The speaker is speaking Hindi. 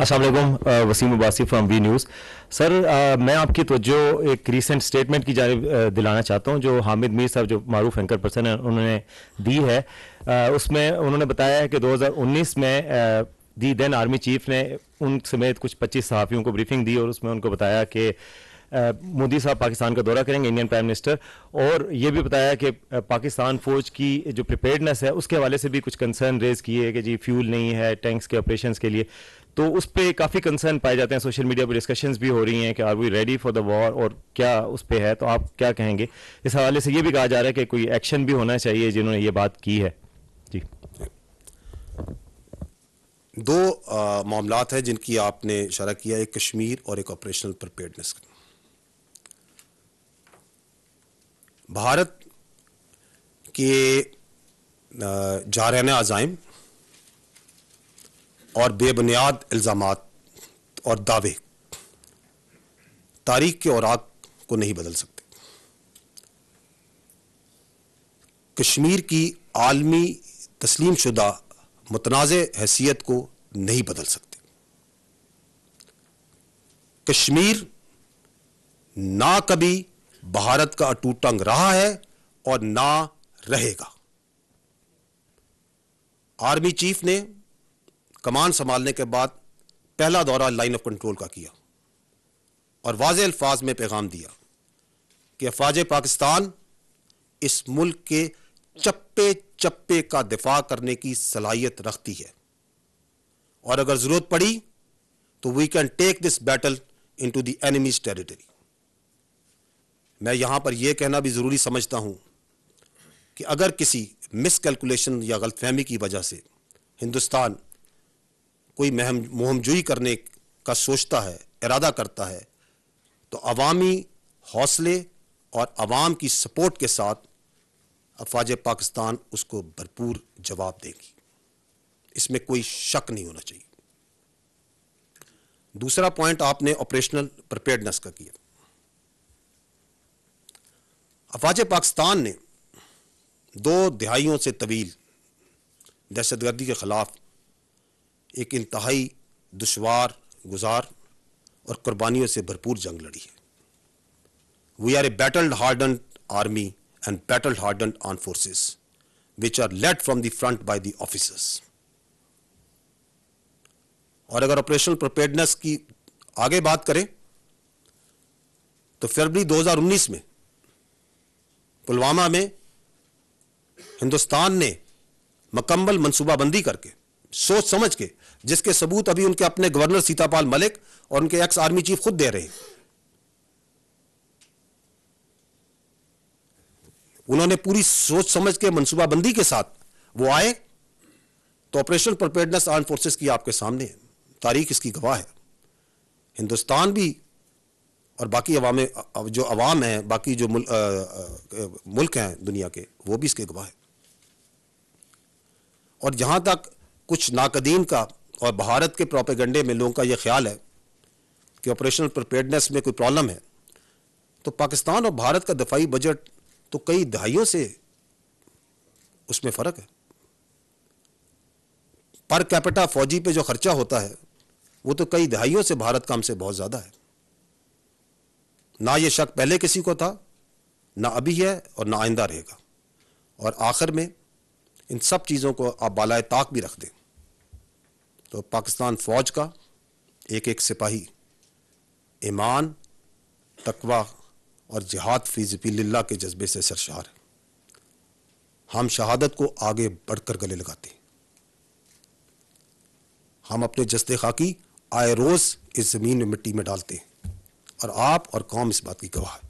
Aslam Waseem Abbasi from V news sir आ, मैं आपकी तवज्जो एक रीसेंट स्टेटमेंट की जानब दिलाना चाहता हूँ जो हामिद मीर साहब जो मरूफ एंकर पर्सन है उन्होंने दी है आ, उसमें उन्होंने बताया है कि 2019 में आ, दी देन आर्मी चीफ ने उन समेत कुछ 25 सहाफ़ियों को ब्रीफिंग दी और उसमें उनको बताया कि मोदी साहब पाकिस्तान का दौरा करेंगे इंडियन प्राइम मिनिस्टर और ये भी बताया कि पाकिस्तान फौज की जो प्रिपेयर्डनेस है उसके हवाले से भी कुछ कंसर्न रेज किए कि जी फ्यूल नहीं है टैंक्स के ऑपरेशन के लिए तो उस पर काफ़ी कंसर्न पाए जाते हैं सोशल मीडिया पर डिस्कशन भी हो रही हैं कि are we ready for the war और क्या उस पर है तो आप क्या कहेंगे इस हवाले से ये भी कहा जा रहा है कि कोई एक्शन भी होना चाहिए जिन्होंने ये बात की है जी दो मामला हैं जिनकी आपने इशारा किया एक कश्मीर और एक ऑपरेशनल प्रिपेयर्डनेस भारत के जारहान अजाइम और बेबुनियाद इल्ज़ाम और दावे तारीख के औरत को नहीं बदल सकते कश्मीर की आलमी तस्लीम शुदा मतनाज़ हैसियत को नहीं बदल सकते कश्मीर ना कभी भारत का अटूट अंग रहा है और ना रहेगा आर्मी चीफ ने कमान संभालने के बाद पहला दौरा लाइन ऑफ कंट्रोल का किया और वाज अल्फाज में पैगाम दिया कि अफवाज पाकिस्तान इस मुल्क के चप्पे चप्पे का दिफा करने की सलाहियत रखती है और अगर जरूरत पड़ी तो we can take this battle into the enemy's territory मैं यहाँ पर यह कहना भी ज़रूरी समझता हूँ कि अगर किसी मिस कैलकुलेशन या गलतफहमी की वजह से हिंदुस्तान कोई महम मुहमजोई करने का सोचता है इरादा करता है तो अवामी हौसले और अवाम की सपोर्ट के साथ अफवाज पाकिस्तान उसको भरपूर जवाब देगी इसमें कोई शक नहीं होना चाहिए दूसरा पॉइंट आपने ऑपरेशनल प्रिपेयर्डनेस का किया अफवाज पाकिस्तान ने दो दहाइयों से तवील दहशत गर्दी के ख़िलाफ़ एक इंतहाई दुशवार गुजार और कुर्बानियों से भरपूर जंग लड़ी है we are a battle harden army and battle harden arm forces which are led from the front by the officers और अगर ऑपरेशनल प्रिपेयर्डनेस की आगे बात करें तो फरवरी 2019 में पुलवामा में हिंदुस्तान ने मकम्मल मनसूबाबंदी करके सोच समझ के जिसके सबूत अभी उनके अपने गवर्नर सीतापाल मलिक और उनके एक्स आर्मी चीफ खुद दे रहे हैं उन्होंने पूरी सोच समझ के मनसूबाबंदी के साथ वो आए तो ऑपरेशन प्रिपेयरनेस आर्म फोर्सेस की आपके सामने तारीख इसकी गवाह है हिंदुस्तान भी और बाकी अवाम जो अवाम हैं बाकी जो मुल, आ, आ, मुल्क हैं दुनिया के वो भी इसके गवाह हैं और जहाँ तक कुछ नाकदीन का और भारत के प्रोपेगंडे में लोगों का ये ख्याल है कि ऑपरेशनल प्रिपेयर्डनेस में कोई प्रॉब्लम है तो पाकिस्तान और भारत का दफाई बजट तो कई दहाइयों से उसमें फ़र्क है पर कैपिटा फौजी पे जो खर्चा होता है वो तो कई दहाइयों से भारत का हमसे बहुत ज़्यादा है ना ये शक पहले किसी को था ना अभी है और ना आइंदा रहेगा और आखिर में इन सब चीज़ों को आप बालाए ताक भी रख दें तो पाकिस्तान फ़ौज का एक एक सिपाही ईमान तकवा और जिहाद फी जबील्ला के जज्बे से सरशार है हम शहादत को आगे बढ़कर गले लगाते हैं हम अपने जस्ते खाकी आए रोज़ इस ज़मीन में मिट्टी में डालते हैं और आप और कौम इस बात की गवाह है